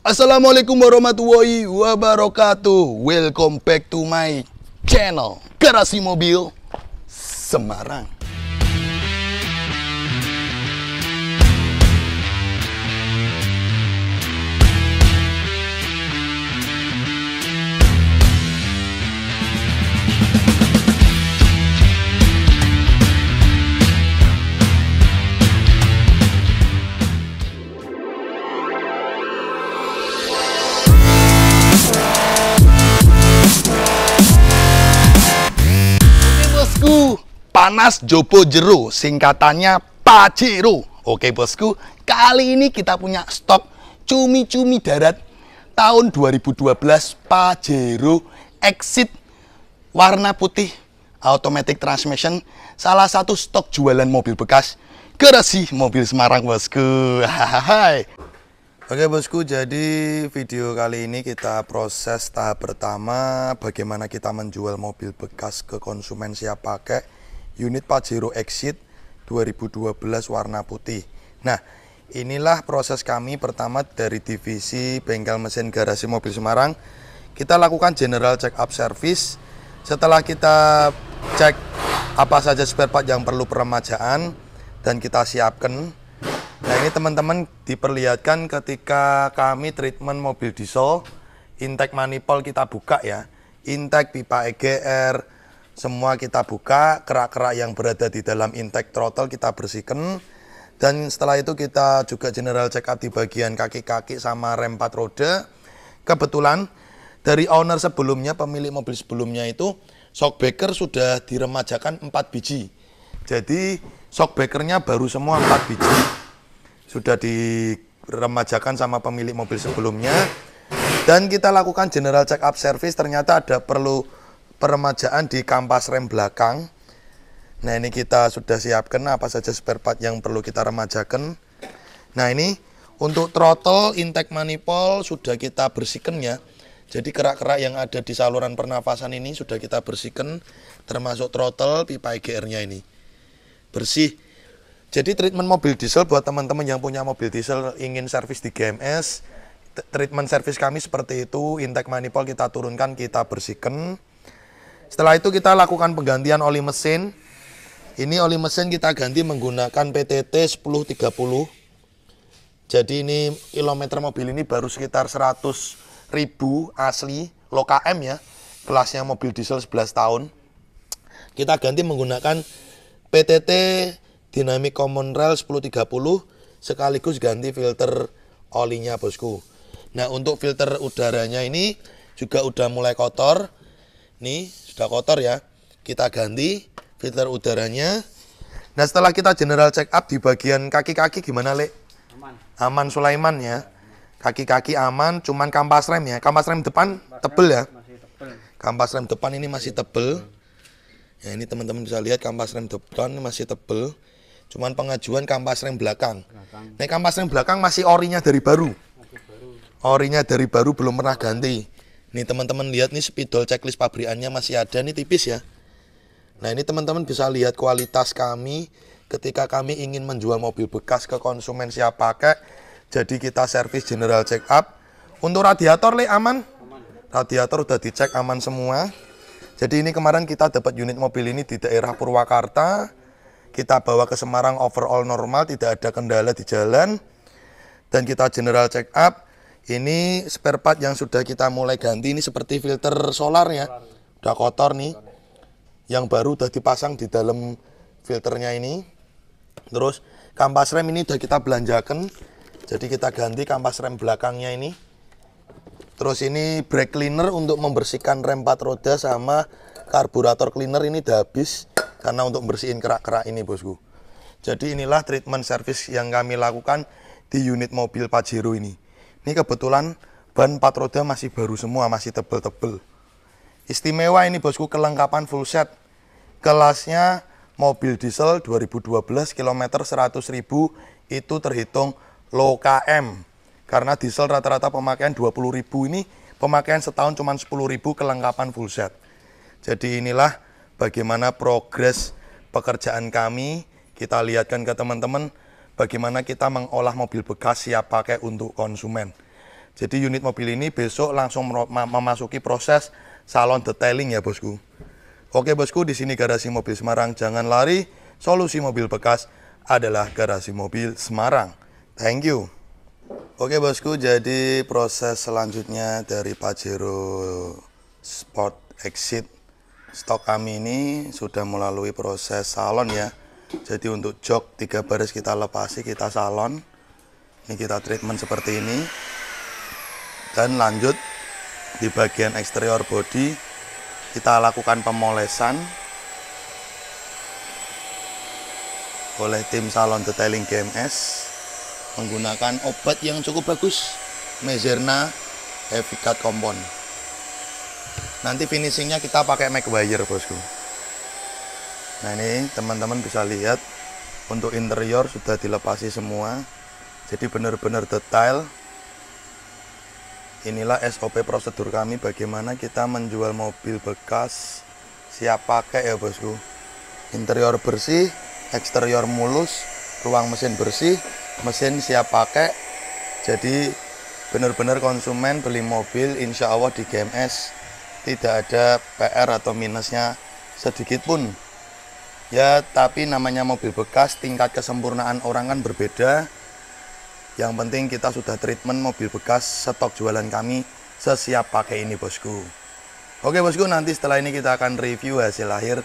Assalamualaikum warahmatullahi wabarakatuh Welcome back to my channel Garasi Mobil Semarang panas Jopo Jero, singkatannya Paciro. Oke bosku, kali ini kita punya stok cumi-cumi darat tahun 2012 Pajero Exit warna putih automatic transmission salah satu stok jualan mobil bekas keresi mobil Semarang bosku hai Oke bosku jadi video kali ini kita proses tahap pertama bagaimana kita menjual mobil bekas ke konsumen siap pakai unit Pajero Exit 2012 warna putih. Nah, inilah proses kami pertama dari divisi bengkel mesin garasi mobil Semarang. Kita lakukan general check up service. Setelah kita cek apa saja spare part yang perlu peremajaan dan kita siapkan. Nah, ini teman-teman diperlihatkan ketika kami treatment mobil diesel, intake manifold kita buka ya. Intake pipa EGR, semua kita buka, kerak-kerak yang berada di dalam intake throttle kita bersihkan. Dan setelah itu kita juga general check up di bagian kaki-kaki sama rem 4 roda. Kebetulan dari owner sebelumnya, pemilik mobil sebelumnya itu, shockbreaker sudah diremajakan 4 biji. Jadi shockbreakernya baru semua 4 biji. Sudah diremajakan sama pemilik mobil sebelumnya. Dan kita lakukan general check up service, ternyata ada perlu peremajaan di kampas rem belakang. Nah ini kita sudah siapkan apa saja spare part yang perlu kita remajakan. Nah ini untuk throttle intake manifold sudah kita bersihkan ya. Jadi kerak-kerak yang ada di saluran pernafasan ini sudah kita bersihkan termasuk throttle pipa EGR-nya ini. Bersih. Jadi treatment mobil diesel buat teman-teman yang punya mobil diesel ingin servis di GMS, treatment servis kami seperti itu, intake manifold kita turunkan, kita bersihkan. Setelah itu kita lakukan penggantian oli mesin. Ini oli mesin kita ganti menggunakan PTT 1030. Jadi ini kilometer mobil ini baru sekitar 100 ribu asli low KM ya. Kelasnya mobil diesel 11 tahun. Kita ganti menggunakan PTT Dynamic Common Rail 1030 sekaligus ganti filter olinya bosku. Nah untuk filter udaranya ini juga udah mulai kotor Nih, sudah kotor ya. Kita ganti filter udaranya. Nah, setelah kita general check up di bagian kaki-kaki gimana, Lek? Aman. Aman Sulaiman ya. Kaki-kaki aman, cuman kampas rem ya. Kampas rem depan kampas tebel ya. Masih Kampas rem depan ini masih tebel. Ya, ini teman-teman bisa lihat kampas rem depan masih tebel. Cuman pengajuan kampas rem belakang. belakang. Nah, kampas rem belakang masih orinya dari baru. Orinya dari baru belum pernah ganti. Nih teman-teman lihat nih spidol checklist pabrikannya masih ada nih tipis ya. Nah ini teman-teman bisa lihat kualitas kami ketika kami ingin menjual mobil bekas ke konsumen siap pakai. Jadi kita servis general check up. Untuk radiator le aman? Radiator udah dicek aman semua. Jadi ini kemarin kita dapat unit mobil ini di daerah Purwakarta. Kita bawa ke Semarang overall normal, tidak ada kendala di jalan. Dan kita general check up ini spare part yang sudah kita mulai ganti ini seperti filter solar ya. Udah kotor nih. Yang baru udah dipasang di dalam filternya ini. Terus kampas rem ini udah kita belanjakan. Jadi kita ganti kampas rem belakangnya ini. Terus ini brake cleaner untuk membersihkan rem 4 roda sama karburator cleaner ini udah habis karena untuk bersihin kerak-kerak ini bosku. Jadi inilah treatment service yang kami lakukan di unit mobil Pajero ini. Ini kebetulan ban empat roda masih baru semua, masih tebel-tebel. Istimewa ini bosku kelengkapan full set. Kelasnya mobil diesel 2012 km 100.000 itu terhitung low KM. Karena diesel rata-rata pemakaian 20.000 ini pemakaian setahun cuma 10.000 kelengkapan full set. Jadi inilah bagaimana progres pekerjaan kami. Kita lihatkan ke teman-teman bagaimana kita mengolah mobil bekas siap pakai untuk konsumen. Jadi unit mobil ini besok langsung memasuki proses salon detailing ya bosku. Oke bosku, di sini garasi mobil Semarang. Jangan lari, solusi mobil bekas adalah garasi mobil Semarang. Thank you. Oke bosku, jadi proses selanjutnya dari Pajero Sport Exit stok kami ini sudah melalui proses salon ya jadi untuk jok tiga baris kita lepasi kita salon ini kita treatment seperti ini dan lanjut di bagian eksterior body kita lakukan pemolesan oleh tim salon detailing GMS menggunakan obat yang cukup bagus Mezerna Heavy Cut Compound nanti finishingnya kita pakai Wire bosku nah ini teman-teman bisa lihat untuk interior sudah dilepasi semua jadi benar-benar detail inilah SOP prosedur kami bagaimana kita menjual mobil bekas siap pakai ya bosku interior bersih eksterior mulus ruang mesin bersih mesin siap pakai jadi benar-benar konsumen beli mobil insya Allah di GMS tidak ada PR atau minusnya sedikit pun ya tapi namanya mobil bekas tingkat kesempurnaan orang kan berbeda yang penting kita sudah treatment mobil bekas stok jualan kami sesiap pakai ini bosku oke bosku nanti setelah ini kita akan review hasil akhir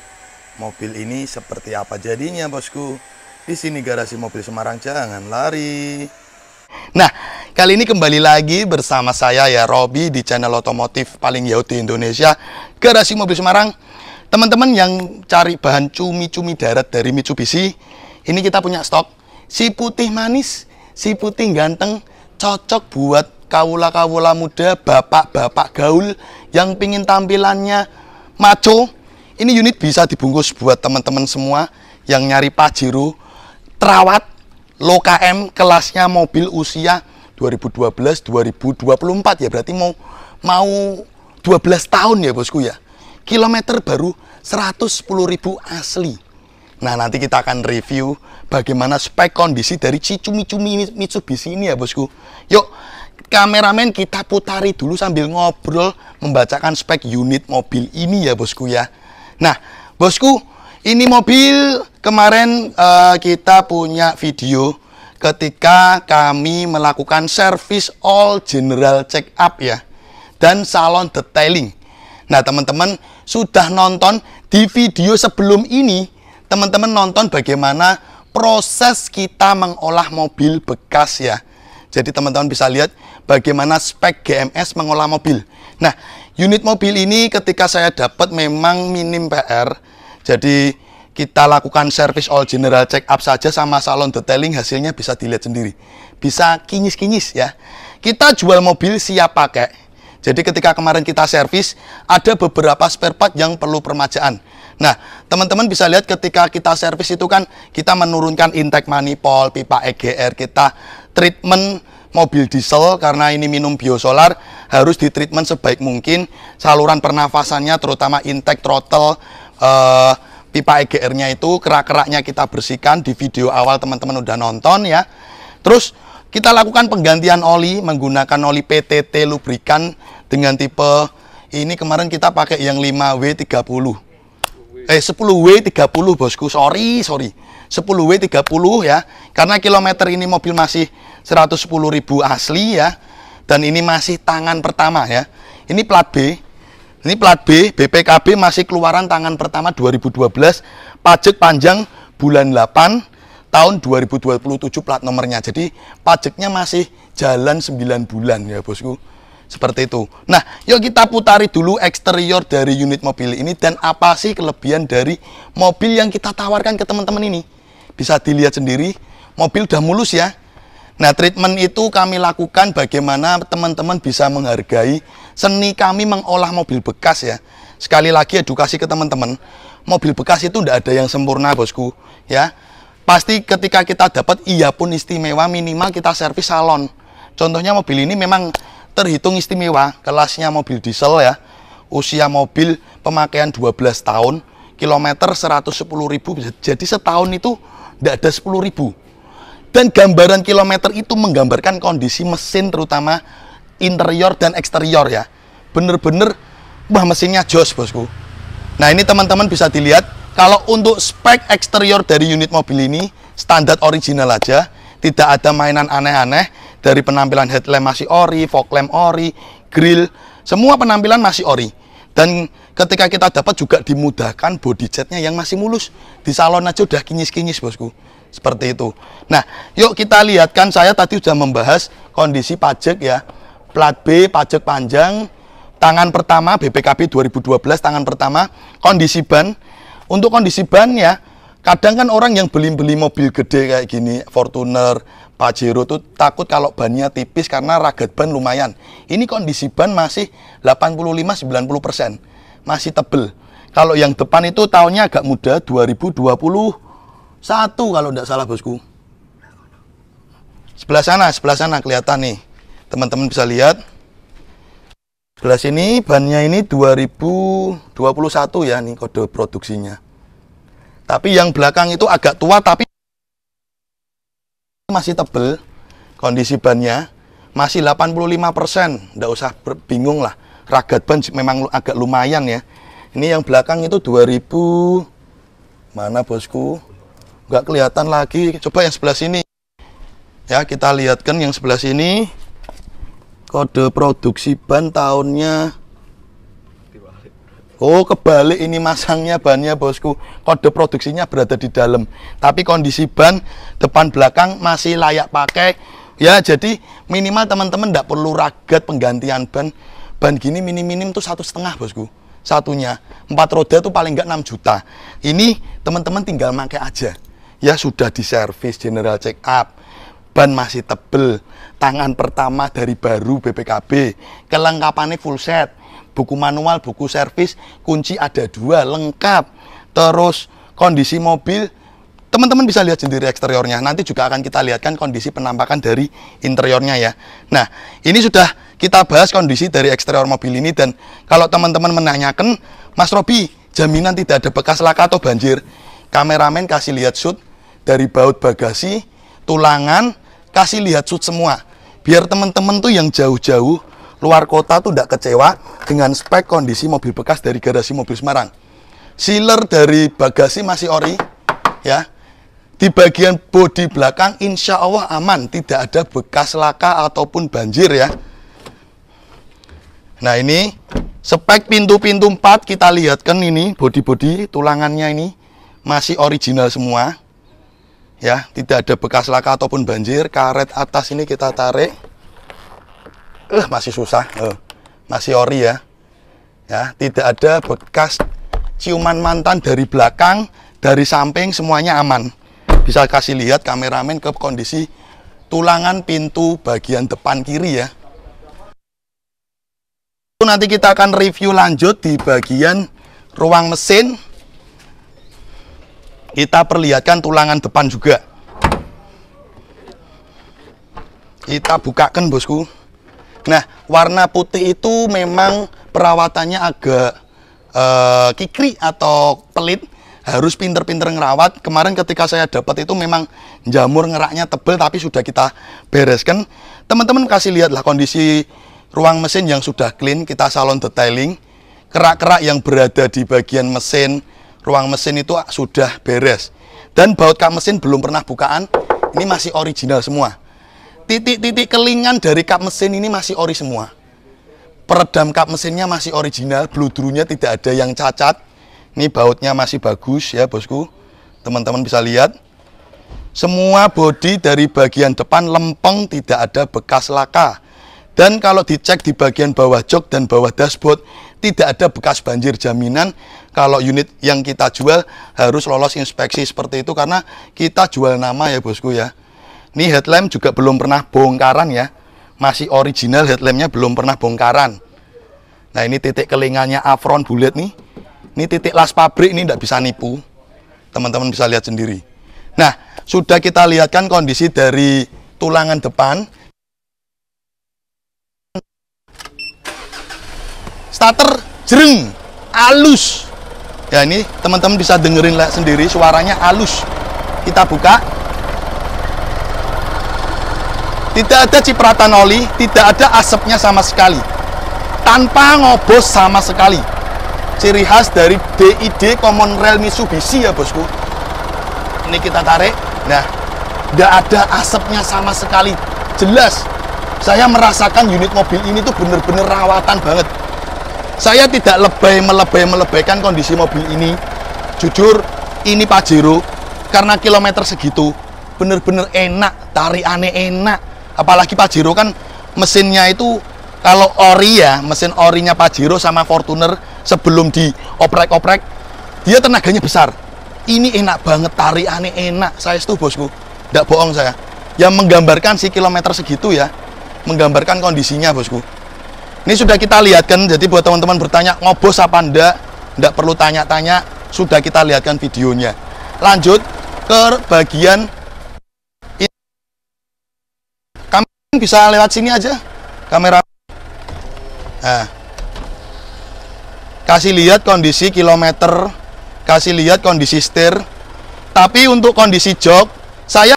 mobil ini seperti apa jadinya bosku di sini garasi mobil Semarang jangan lari Nah, kali ini kembali lagi bersama saya ya Robby di channel otomotif paling yaud di Indonesia, Garasi Mobil Semarang Teman-teman yang cari bahan cumi-cumi darat dari Mitsubishi, ini kita punya stok. Si putih manis, si putih ganteng, cocok buat kawula-kawula muda, bapak-bapak gaul yang pingin tampilannya maco. Ini unit bisa dibungkus buat teman-teman semua yang nyari Pajero, terawat, low KM, kelasnya mobil usia 2012-2024 ya berarti mau mau 12 tahun ya bosku ya kilometer baru 110.000 asli. Nah, nanti kita akan review bagaimana spek kondisi dari Cicumi-cumi Mitsubishi ini ya, Bosku. Yuk, kameramen kita putari dulu sambil ngobrol membacakan spek unit mobil ini ya, Bosku ya. Nah, Bosku, ini mobil kemarin uh, kita punya video ketika kami melakukan service all general check up ya dan salon detailing. Nah, teman-teman sudah nonton di video sebelum ini, teman-teman nonton bagaimana proses kita mengolah mobil bekas ya. Jadi teman-teman bisa lihat bagaimana spek GMS mengolah mobil. Nah, unit mobil ini ketika saya dapat memang minim PR. Jadi kita lakukan service all general check up saja sama salon detailing hasilnya bisa dilihat sendiri. Bisa kinyis-kinyis ya. Kita jual mobil siap pakai jadi ketika kemarin kita servis, ada beberapa spare part yang perlu permajaan. Nah, teman-teman bisa lihat ketika kita servis itu kan kita menurunkan intake manifold, pipa EGR kita, treatment mobil diesel karena ini minum biosolar harus ditreatment sebaik mungkin saluran pernafasannya terutama intake throttle eh, pipa EGR-nya itu kerak-keraknya kita bersihkan di video awal teman-teman udah nonton ya terus kita lakukan penggantian oli menggunakan oli PTT lubrikan dengan tipe ini kemarin kita pakai yang 5W30 eh 10W30 bosku sorry sorry 10W30 ya karena kilometer ini mobil masih 110.000 asli ya dan ini masih tangan pertama ya ini plat B ini plat B BPKB masih keluaran tangan pertama 2012 pajak panjang bulan 8 tahun 2027 plat nomornya jadi pajaknya masih jalan 9 bulan ya bosku seperti itu. Nah, yuk kita putari dulu eksterior dari unit mobil ini dan apa sih kelebihan dari mobil yang kita tawarkan ke teman-teman ini. Bisa dilihat sendiri, mobil udah mulus ya. Nah, treatment itu kami lakukan bagaimana teman-teman bisa menghargai seni kami mengolah mobil bekas ya. Sekali lagi edukasi ke teman-teman, mobil bekas itu tidak ada yang sempurna bosku ya. Pasti ketika kita dapat iya pun istimewa minimal kita servis salon. Contohnya mobil ini memang terhitung istimewa, kelasnya mobil diesel ya, usia mobil pemakaian 12 tahun, kilometer 110 ribu, jadi setahun itu tidak ada 10 ribu. Dan gambaran kilometer itu menggambarkan kondisi mesin terutama interior dan eksterior ya. Bener-bener, wah mesinnya jos bosku. Nah ini teman-teman bisa dilihat, kalau untuk spek eksterior dari unit mobil ini, standar original aja, tidak ada mainan aneh-aneh dari penampilan headlamp masih ori, fog lamp ori, grill, semua penampilan masih ori. Dan ketika kita dapat juga dimudahkan body jetnya yang masih mulus. Di salon aja udah kinyis-kinyis bosku. Seperti itu. Nah, yuk kita lihat kan saya tadi sudah membahas kondisi pajak ya. Plat B, pajak panjang, tangan pertama BPKB 2012 tangan pertama, kondisi ban. Untuk kondisi ban ya, Kadang kan orang yang beli-beli mobil gede kayak gini, Fortuner, Pajero tuh takut kalau bannya tipis karena raget ban lumayan. Ini kondisi ban masih 85-90%, masih tebel. Kalau yang depan itu tahunnya agak muda, 2021 kalau tidak salah bosku. Sebelah sana, sebelah sana kelihatan nih. Teman-teman bisa lihat. Sebelah sini bannya ini 2021 ya nih kode produksinya. Tapi yang belakang itu agak tua tapi masih tebel kondisi bannya masih 85%. Nggak usah bingung lah. Ragat ban memang agak lumayan ya. Ini yang belakang itu 2000 mana bosku? Nggak kelihatan lagi. Coba yang sebelah sini. Ya, kita lihatkan yang sebelah sini. Kode produksi ban tahunnya Oh kebalik ini masangnya bannya bosku Kode produksinya berada di dalam Tapi kondisi ban depan belakang masih layak pakai Ya jadi minimal teman-teman tidak perlu ragat penggantian ban Ban gini minim-minim tuh satu setengah bosku Satunya Empat roda tuh paling nggak 6 juta Ini teman-teman tinggal pakai aja Ya sudah di service general check up ban masih tebel, tangan pertama dari baru BPKB, kelengkapannya full set, buku manual, buku servis, kunci ada dua, lengkap. Terus kondisi mobil, teman-teman bisa lihat sendiri eksteriornya. Nanti juga akan kita lihatkan kondisi penampakan dari interiornya ya. Nah, ini sudah kita bahas kondisi dari eksterior mobil ini dan kalau teman-teman menanyakan, Mas Robi, jaminan tidak ada bekas laka atau banjir. Kameramen kasih lihat shoot dari baut bagasi, tulangan, kasih lihat shoot semua. Biar teman-teman tuh yang jauh-jauh luar kota tuh tidak kecewa dengan spek kondisi mobil bekas dari garasi mobil Semarang. Sealer dari bagasi masih ori, ya. Di bagian bodi belakang insya Allah aman, tidak ada bekas laka ataupun banjir ya. Nah ini spek pintu-pintu 4 kita lihat kan ini bodi-bodi tulangannya ini masih original semua. Ya, tidak ada bekas laka ataupun banjir. Karet atas ini kita tarik eh, masih susah eh, masih ori ya ya tidak ada bekas ciuman mantan dari belakang dari samping semuanya aman bisa kasih lihat kameramen ke kondisi tulangan pintu bagian depan kiri ya nanti kita akan review lanjut di bagian ruang mesin kita perlihatkan tulangan depan juga kita bukakan bosku Nah, warna putih itu memang perawatannya agak uh, kikri atau pelit, harus pinter-pinter ngerawat. Kemarin ketika saya dapat itu memang jamur ngeraknya tebel tapi sudah kita bereskan. Teman-teman kasih lihatlah kondisi ruang mesin yang sudah clean, kita salon detailing. Kerak-kerak yang berada di bagian mesin, ruang mesin itu sudah beres. Dan baut kap mesin belum pernah bukaan, ini masih original semua titik-titik kelingan dari kap mesin ini masih ori semua. Peredam kap mesinnya masih original, bludrunya tidak ada yang cacat. Ini bautnya masih bagus ya bosku. Teman-teman bisa lihat. Semua bodi dari bagian depan lempeng tidak ada bekas laka. Dan kalau dicek di bagian bawah jok dan bawah dashboard, tidak ada bekas banjir jaminan kalau unit yang kita jual harus lolos inspeksi seperti itu karena kita jual nama ya bosku ya. Ini headlamp juga belum pernah bongkaran ya. Masih original headlampnya belum pernah bongkaran. Nah ini titik kelingannya Afron Bullet nih. Ini titik las pabrik ini tidak bisa nipu. Teman-teman bisa lihat sendiri. Nah sudah kita lihatkan kondisi dari tulangan depan. Starter jereng alus. Ya ini teman-teman bisa dengerin sendiri suaranya alus. Kita buka. Tidak ada cipratan oli, tidak ada asapnya sama sekali. Tanpa ngobos sama sekali. Ciri khas dari DID Common Rail Mitsubishi ya bosku. Ini kita tarik. Nah, tidak ada asapnya sama sekali. Jelas, saya merasakan unit mobil ini tuh bener-bener rawatan banget. Saya tidak lebay melebay melebaikan kondisi mobil ini. Jujur, ini Pajero karena kilometer segitu bener-bener enak, tarikannya enak, apalagi Pajero kan mesinnya itu kalau ori ya mesin orinya Pajero sama Fortuner sebelum dioprek-oprek dia tenaganya besar ini enak banget tarik aneh enak saya itu bosku tidak bohong saya yang menggambarkan si kilometer segitu ya menggambarkan kondisinya bosku ini sudah kita lihatkan jadi buat teman-teman bertanya ngobos apa ndak ndak perlu tanya-tanya sudah kita lihatkan videonya lanjut ke bagian bisa lewat sini aja kamera nah. kasih lihat kondisi kilometer kasih lihat kondisi setir tapi untuk kondisi jok saya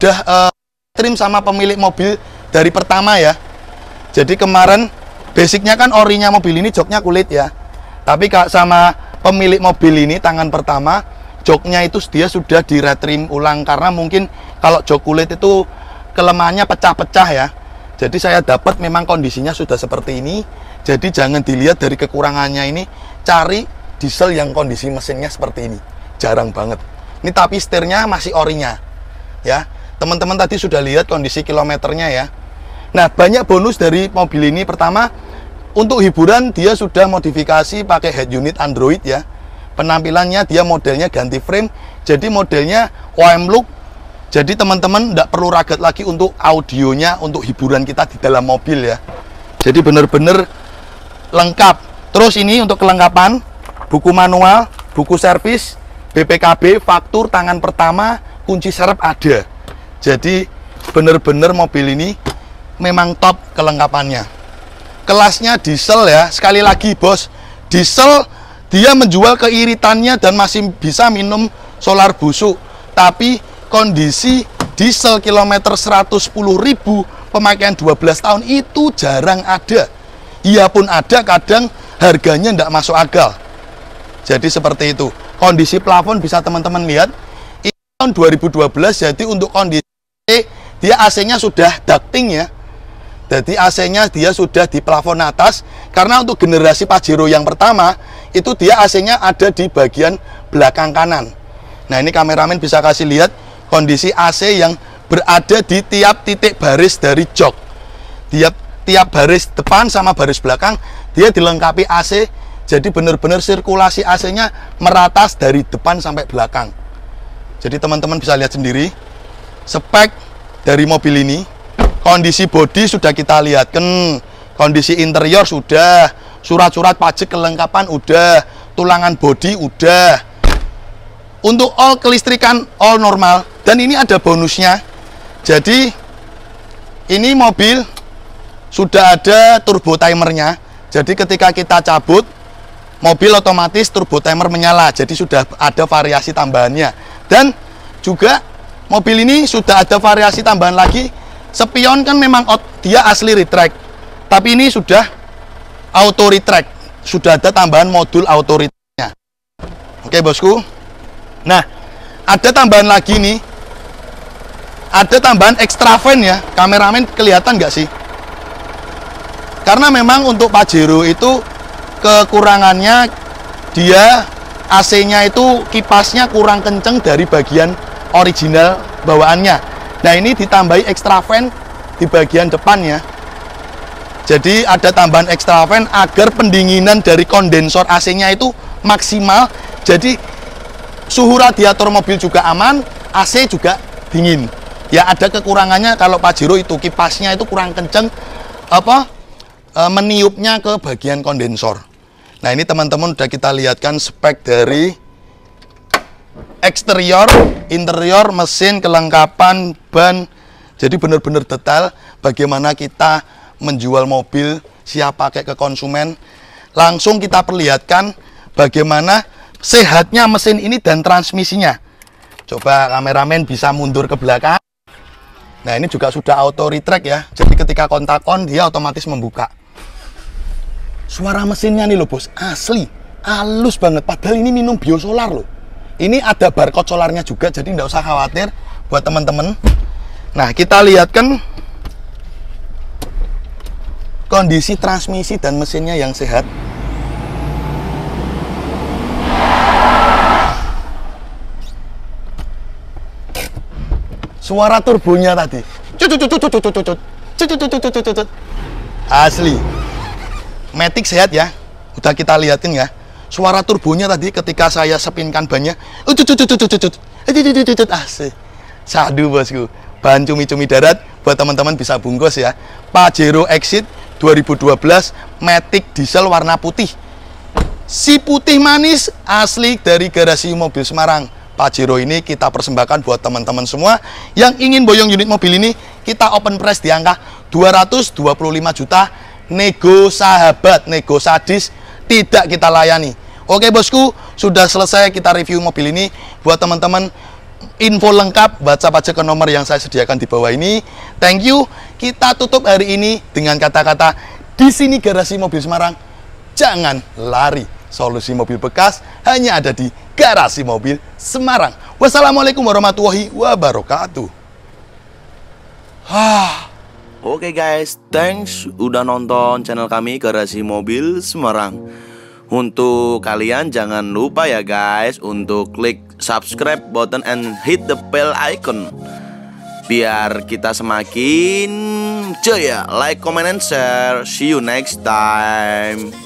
udah uh, eh, trim sama pemilik mobil dari pertama ya jadi kemarin basicnya kan orinya mobil ini joknya kulit ya tapi sama pemilik mobil ini tangan pertama joknya itu dia sudah diretrim ulang karena mungkin kalau jok kulit itu kelemahannya pecah-pecah ya jadi saya dapat memang kondisinya sudah seperti ini jadi jangan dilihat dari kekurangannya ini cari diesel yang kondisi mesinnya seperti ini jarang banget ini tapi setirnya masih orinya ya teman-teman tadi sudah lihat kondisi kilometernya ya nah banyak bonus dari mobil ini pertama untuk hiburan dia sudah modifikasi pakai head unit Android ya penampilannya dia modelnya ganti frame jadi modelnya OM look jadi teman-teman tidak perlu ragat lagi untuk audionya, untuk hiburan kita di dalam mobil ya. Jadi benar-benar lengkap. Terus ini untuk kelengkapan, buku manual, buku servis, BPKB, faktur, tangan pertama, kunci serep ada. Jadi benar-benar mobil ini memang top kelengkapannya. Kelasnya diesel ya, sekali lagi bos, diesel dia menjual keiritannya dan masih bisa minum solar busuk. Tapi kondisi diesel kilometer 110.000 pemakaian 12 tahun itu jarang ada. Ia pun ada kadang harganya tidak masuk akal. Jadi seperti itu. Kondisi plafon bisa teman-teman lihat. Ini tahun 2012 jadi untuk kondisi dia AC-nya sudah ducting ya. Jadi AC-nya dia sudah di plafon atas karena untuk generasi Pajero yang pertama itu dia AC-nya ada di bagian belakang kanan. Nah, ini kameramen bisa kasih lihat kondisi AC yang berada di tiap titik baris dari jok tiap tiap baris depan sama baris belakang dia dilengkapi AC jadi benar-benar sirkulasi AC nya merata dari depan sampai belakang jadi teman-teman bisa lihat sendiri spek dari mobil ini kondisi bodi sudah kita lihat kan kondisi interior sudah surat-surat pajak kelengkapan udah tulangan bodi udah untuk all kelistrikan all normal dan ini ada bonusnya jadi ini mobil sudah ada turbo timernya jadi ketika kita cabut mobil otomatis turbo timer menyala jadi sudah ada variasi tambahannya dan juga mobil ini sudah ada variasi tambahan lagi Sepion kan memang out, dia asli retract tapi ini sudah auto retract sudah ada tambahan modul auto retract oke bosku Nah, ada tambahan lagi nih. Ada tambahan extra fan ya. Kameramen kelihatan nggak sih? Karena memang untuk Pajero itu kekurangannya dia AC-nya itu kipasnya kurang kenceng dari bagian original bawaannya. Nah, ini ditambahi extra fan di bagian depannya. Jadi ada tambahan extra fan agar pendinginan dari kondensor AC-nya itu maksimal. Jadi Suhu radiator mobil juga aman, AC juga dingin. Ya ada kekurangannya kalau Pajero itu kipasnya itu kurang kenceng apa e, meniupnya ke bagian kondensor. Nah, ini teman-teman sudah kita lihatkan spek dari eksterior, interior, mesin, kelengkapan, ban. Jadi benar-benar detail bagaimana kita menjual mobil siap pakai ke konsumen. Langsung kita perlihatkan bagaimana sehatnya mesin ini dan transmisinya. Coba kameramen bisa mundur ke belakang. Nah, ini juga sudah auto retract ya. Jadi ketika kontak on dia otomatis membuka. Suara mesinnya nih loh, Bos. Asli, halus banget padahal ini minum biosolar loh. Ini ada barcode solarnya juga jadi nggak usah khawatir buat teman-teman. Nah, kita lihat kan kondisi transmisi dan mesinnya yang sehat. suara turbonya tadi asli Matic sehat ya udah kita liatin ya suara turbonya tadi ketika saya sepinkan bannya asli sadu bosku bahan cumi-cumi darat buat teman-teman bisa bungkus ya Pajero Exit 2012 Matic diesel warna putih si putih manis asli dari garasi mobil Semarang Pajero ini kita persembahkan buat teman-teman semua yang ingin boyong unit mobil ini kita open press di angka 225 juta nego sahabat nego sadis tidak kita layani oke bosku sudah selesai kita review mobil ini buat teman-teman info lengkap baca pajak ke nomor yang saya sediakan di bawah ini thank you kita tutup hari ini dengan kata-kata di sini garasi mobil Semarang jangan lari solusi mobil bekas hanya ada di Garasi Mobil Semarang. Wassalamualaikum warahmatullahi wabarakatuh. Hah. Oke okay guys, thanks udah nonton channel kami Garasi Mobil Semarang. Untuk kalian jangan lupa ya guys untuk klik subscribe button and hit the bell icon. Biar kita semakin jaya. Like, comment, and share. See you next time.